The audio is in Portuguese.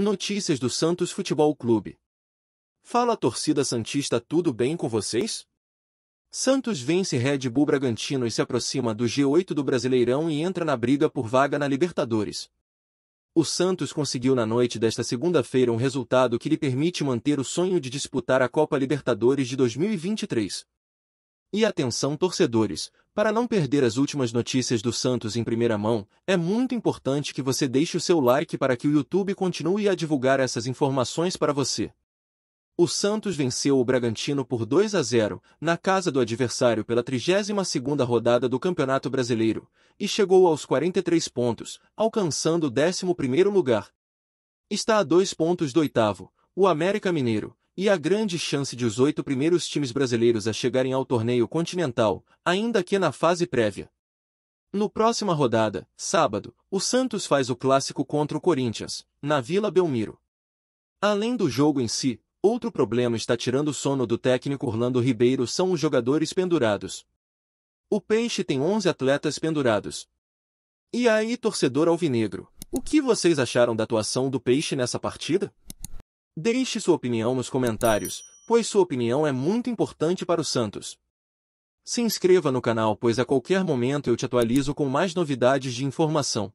Notícias do Santos Futebol Clube. Fala torcida Santista, tudo bem com vocês? Santos vence Red Bull Bragantino e se aproxima do G8 do Brasileirão e entra na briga por vaga na Libertadores. O Santos conseguiu na noite desta segunda-feira um resultado que lhe permite manter o sonho de disputar a Copa Libertadores de 2023. E atenção torcedores, para não perder as últimas notícias do Santos em primeira mão, é muito importante que você deixe o seu like para que o YouTube continue a divulgar essas informações para você. O Santos venceu o Bragantino por 2 a 0, na casa do adversário pela 32ª rodada do Campeonato Brasileiro, e chegou aos 43 pontos, alcançando o 11º lugar. Está a dois pontos do oitavo, o América Mineiro, e há grande chance de os oito primeiros times brasileiros a chegarem ao torneio continental, ainda que na fase prévia. No próxima rodada, sábado, o Santos faz o clássico contra o Corinthians, na Vila Belmiro. Além do jogo em si, outro problema está tirando o sono do técnico Orlando Ribeiro são os jogadores pendurados. O Peixe tem 11 atletas pendurados. E aí, torcedor alvinegro, o que vocês acharam da atuação do Peixe nessa partida? Deixe sua opinião nos comentários, pois sua opinião é muito importante para o Santos. Se inscreva no canal, pois a qualquer momento eu te atualizo com mais novidades de informação.